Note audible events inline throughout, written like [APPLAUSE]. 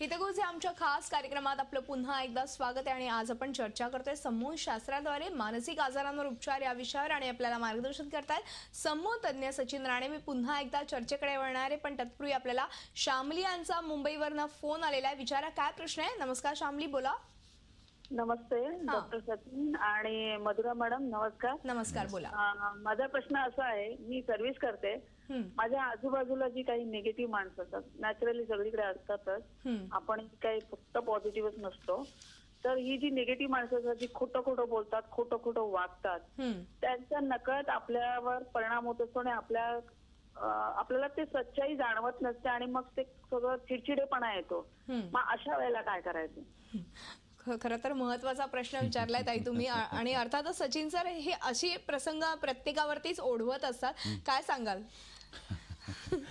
हितगुजे आमच्या खास कार्यक्रमात आपलं पुन्हा एकदा स्वागत आहे आणि आज आपण चर्चा करतोय समूह शास्त्राद्वारे मानसिक आजारांवर उपचार या विषयावर आणि आपल्याला मार्गदर्शन करतायत समूह तज्ज्ञ सचिन राणे मी पुन्हा एकदा चर्चेकडे वळणार आहे पण तत्पूर्वी आपल्याला शामली यांचा मुंबईवरनं फोन आलेला आहे विचारा काय प्रश्न आहे नमस्कार श्यामली बोला नमस्ते डॉक्टर सचिन आणि मधुरा मॅडम नमस्कार नमस्कार बोला माझा प्रश्न असा आहे मी सर्व्हिस करते माझ्या आजूबाजूला जी काही निगेटिव्ह माणसं असतात नॅचरली सगळीकडे असतातच आपण काही फक्त पॉझिटिव्हच नसतो तर ही जी निगेटिव्ह माणसं असतात जी खोटं खोटं बोलतात खोटं खोटं वागतात त्यांचा नकळत आपल्यावर परिणाम होत असतो आणि आपल्या आपल्याला ते सच्चाई जाणवत नसते आणि मग ते सगळं चिडचिडेपणा येतो मग अशा वेळेला काय करायचं खरं तर महत्वाचा प्रश्न विचारलाय ताई तुम्ही आणि अर्थातच सचिन सर हे अशी प्रसंग प्रत्येकावरतीच ओढवत असतात काय सांगाल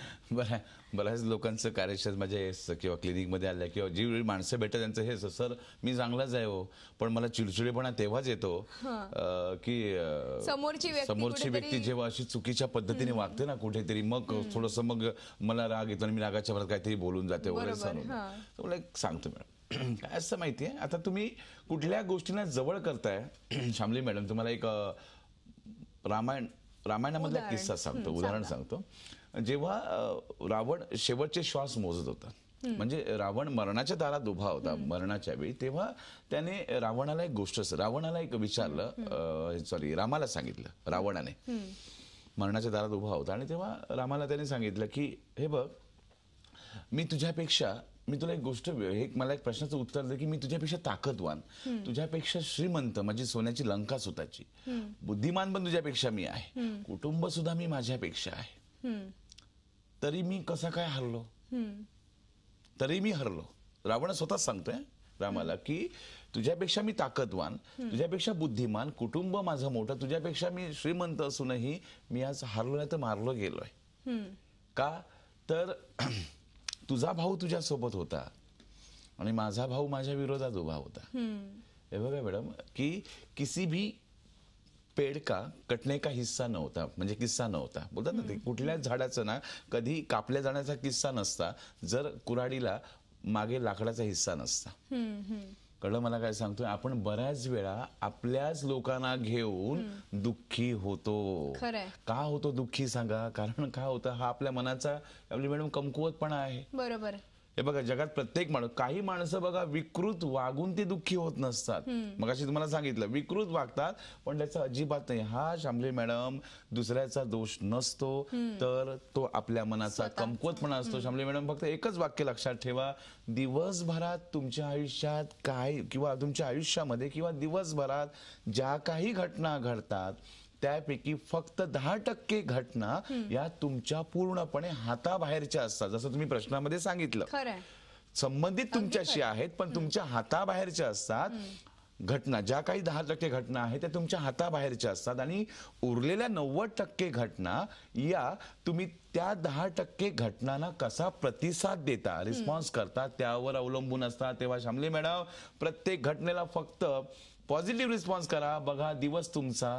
[LAUGHS] बऱ्या बऱ्याच लोकांचं कार्यक्षेत्र माझ्या म्हणजे येस किंवा क्लिनिकमध्ये आल्या किंवा जी वेळी माणसं भेटतात त्यांचं हे सर मी चांगलाच आहे हो पण मला चिडचिडेपणा तेव्हाच येतो की समोरची समोरची व्यक्ती जेव्हा अशी चुकीच्या पद्धतीने वागते ना कुठेतरी मग थोडस मग मला राग येतो आणि मी रागाच्या भरात काहीतरी बोलून जाते वगैरे एक सांगतो मॅडम [CLEARS THROAT] काय असं माहिती आहे आता तुम्ही कुठल्या गोष्टींना जवळ करताय [CLEARS THROAT] शामली मॅडम तुम्हाला एक रामायण रामायणामधला किस्सा सांगतो उदाहरण सांगतो जेव्हा रावण शेवटचे श्वास मोजत होता म्हणजे रावण मरणाच्या दारात उभा होता मरणाच्या वेळी तेव्हा त्याने रावणाला एक गोष्ट रावणाला एक विचारलं सॉरी रामाला सांगितलं रावणाने मरणाच्या दारात उभा होता आणि तेव्हा रामाला त्याने सांगितलं की हे बघ मी तुझ्यापेक्षा मी तुला एक गोष्ट एक मला एक प्रश्नाचं उत्तर दे की मी तुझ्यापेक्षा ताकदवान तुझ्यापेक्षा श्रीमंत माझी सोन्याची लंका स्वतःची बुद्धिमान पण तुझ्यापेक्षा मी आहे कुटुंब सुद्धा मी माझ्यापेक्षा आहे तरी मी कसा काय हरलो तरी मी हरलो रावण स्वतःच सांगतोय रामाला की तुझ्यापेक्षा मी ताकदवान तुझ्यापेक्षा बुद्धिमान कुटुंब माझं मोठं तुझ्यापेक्षा मी श्रीमंत असूनही मी आज हरलो नाही तर मारलो गेलोय का तर तुझा भाऊ तुझ्या सोबत होता आणि माझा भाऊ माझ्या विरोधात उभा होता हे बघा मॅडम की किसी भी पेड का कटणे का हिस्सा नव्हता म्हणजे किस्सा नव्हता बोलतात ना ते कुठल्याच झाडाचं ना कधी कापल्या जाण्याचा किस्सा नसता जर कुऱ्हाडीला मागे लाकडाचा हिस्सा नसता कळलं मला काय सांगतोय आपण बऱ्याच वेळा आपल्याच लोकांना घेऊन दुःखी होतो का होतो दुःखी सांगा कारण का होतं हा आपल्या मनाचा आपली मॅडम कमकुवतपणा आहे बरोबर हे बघा जगात प्रत्येक माणूस काही माणसं बघा विकृत वागून ते दुःखी होत नसतात मग अशी तुम्हाला सांगितलं विकृत वागतात पण त्याचा अजिबात नाही हा शामली मॅडम दुसऱ्याचा दोष नसतो तर तो आपल्या मनाचा कमकुवतपणा असतो शामली मॅडम फक्त एकच वाक्य लक्षात ठेवा दिवसभरात तुमच्या आयुष्यात काय किंवा तुमच्या आयुष्यामध्ये किंवा दिवसभरात ज्या काही घटना घडतात त्यापैकी फक्त दहा टक्के घटना या तुमच्या पूर्णपणे हाताबाहेरच्या असतात जसं तुम्ही प्रश्नामध्ये सांगितलं संबंधित तुमच्याशी आहेत पण तुमच्या हाताबाहेरच्या असतात घटना ज्या काही दहा टक्के घटना आहेत त्या तुमच्या हाताबाहेरच्या असतात आणि उरलेल्या नव्वद टक्के घटना या तुम्ही त्या दहा टक्के घटनांना कसा प्रतिसाद देता रिस्पॉन्स करता त्यावर अवलंबून असतात तेव्हा शामली मॅडम प्रत्येक घटनेला फक्त पॉझिटिव्ह रिस्पॉन्स करा बघा दिवस तुमचा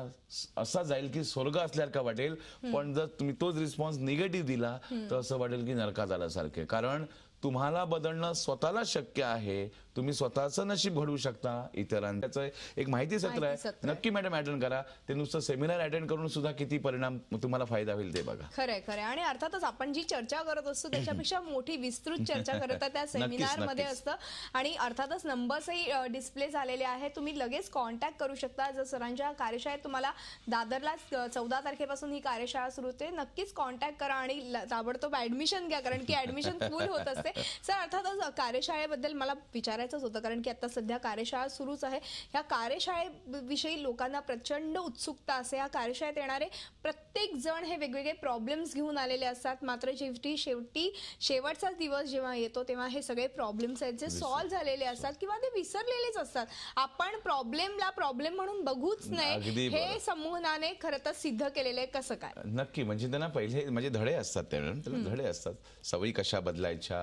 असा जाईल की स्वर्ग असल्यासारखा वाटेल पण जर तुम्ही तोच रिस्पॉन्स निगेटिव्ह दिला तर असं वाटेल की नरकात झाल्यासारखे कारण तुम्हाला बदलणं स्वतःला शक्य आहे तुम्ही स्वतःचं नशीब घडवू शकता इतरांचं एक माहिती सत्र आहे नक्की मॅडम अटेंड करा ते नुसतं सेमिनार अटेंड करून सुद्धा किती परिणाम तुम्हाला फायदा होईल ते बघा खरंय खरे आणि अर्थातच आपण जी चर्चा करत असतो त्याच्यापेक्षा [CLEARS THROAT] मोठी विस्तृत चर्चा करत त्या सेमिनार मध्ये असतं आणि अर्थातच नंबर्सही डिस्प्ले झालेले आहेत तुम्ही लगेच कॉन्टॅक्ट करू शकता जर सरांच्या कार्यशाळेत तुम्हाला दादरला चौदा तारखेपासून ही कार्यशाळा सुरू होते नक्कीच कॉन्टॅक्ट करा आणि ताबडतोब ऍडमिशन घ्या कारण की ऍडमिशन फुल होत असते ओके सर अर्थातच कार्यशाळेबद्दल मला विचारायचंच होतं कारण की आता सध्या कार्यशाळा सुरूच आहे ह्या कार्यशाळेविषयी लोकांना प्रचंड उत्सुकता असे या कार्यशाळेत येणारे प्रत्येक जण हे वेगवेगळे प्रॉब्लेम्स घेऊन आलेले असतात मात्र शेवटी शेवटी शेवटचाच दिवस जेव्हा येतो तेव्हा हे सगळे प्रॉब्लेम्स आहेत जे सॉल्व्ह झालेले असतात किंवा ते विसरलेलेच असतात आपण प्रॉब्लेमला प्रॉब्लेम म्हणून बघूच नाही हे समूहनाने खरं तर सिद्ध केलेलं आहे कसं काय नक्की म्हणजे त्यांना पहिले म्हणजे धडे असतात त्यावेळेला धडे असतात सवयी कशा बदलायच्या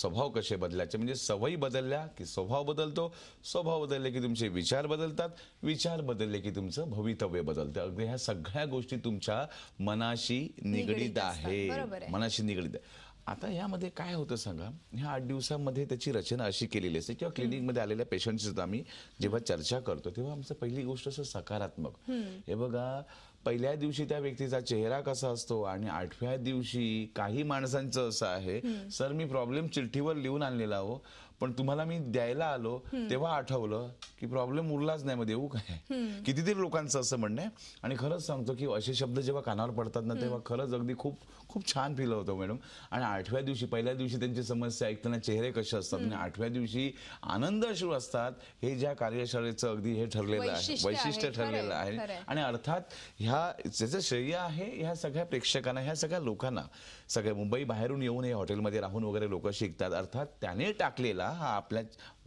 स्वभाव कसे बदलायचे म्हणजे सवयी बदलल्या की स्वभाव बदलतो स्वभाव बदलले की तुमचे विचार बदलतात विचार बदलले की तुमचं भवितव्य बदलतं अगदी ह्या सगळ्या गोष्टी तुमच्या मनाशी निगडीत आहे मनाशी निगडीत आहे आता यामध्ये काय होतं सांगा ह्या आठ दिवसामध्ये त्याची रचना अशी केलेली असते किंवा क्लिनिकमध्ये आलेल्या पेशंटची आम्ही जेव्हा चर्चा करतो तेव्हा आमचं पहिली गोष्ट असं सकारात्मक हे बघा पहिल्या दिवशी त्या व्यक्तीचा चेहरा कसा असतो आणि आठव्या दिवशी काही माणसांचं असं आहे सर मी प्रॉब्लेम चिठ्ठीवर लिहून आणलेला हो पण तुम्हाला मी द्यायला आलो तेव्हा आठवलं की प्रॉब्लेम उरलाच नाही मग देऊ काय कितीतरी लोकांचं असं म्हणणं आहे आणि खरंच सांगतो की असे शब्द जेव्हा कानावर पडतात ना तेव्हा खरंच अगदी खूप खूप छान फील होतो मॅडम आणि आठव्या दिवशी पहिल्या दिवशी त्यांची समस्या ऐकताना चेहरे कसे असतात आणि आठव्या दिवशी आनंद अश्रू असतात हे ज्या कार्यशाळेचं अगदी हे ठरलेलं आहे वैशिष्ट्य ठरलेलं आहे आणि अर्थात ह्या ज्याचं श्रेय आहे ह्या सगळ्या प्रेक्षकांना ह्या सगळ्या लोकांना सगळ्या मुंबई बाहेरून येऊन हे हॉटेलमध्ये राहून वगैरे लोक शिकतात अर्थात त्याने टाकलेला हा आपल्या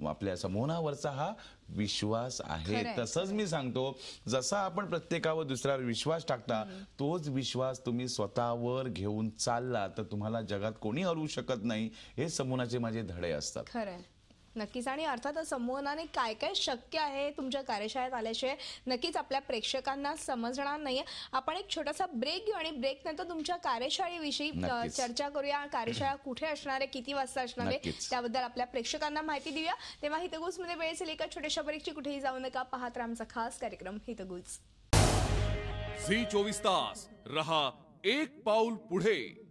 आपल्या समूहावरचा हा विश्वास आहे तसंच मी सांगतो जसा आपण प्रत्येकावर दुसऱ्यावर विश्वास टाकता तोच विश्वास तुम्ही स्वतःवर घेऊन चालला तर तुम्हाला जगात कोणी हरवू शकत नाही हे समूहाचे माझे धडे असतात नक्कीच आणि अर्थातच संमोहनाने काय काय शक्य आहे तुमच्या कार्यशाळेत आल्याशिवाय नक्कीच आपल्या प्रेक्षकांना समजणार नाही आपण एक छोटासा ब्रेक घेऊ आणि ब्रेक नंतर तुमच्या कार्यशाळेविषयी चर्चा करूया कार्यशाळा कुठे असणार आहे किती वाजता असणार आहे त्याबद्दल आपल्या प्रेक्षकांना माहिती देऊया तेव्हा मध्ये वेळ असेल एका छोट्याशा ब्रेकची कुठेही जाऊ नका पाहत आमचा खास कार्यक्रम हितगुज झी चोवीस तास रहा एक पाऊल पुढे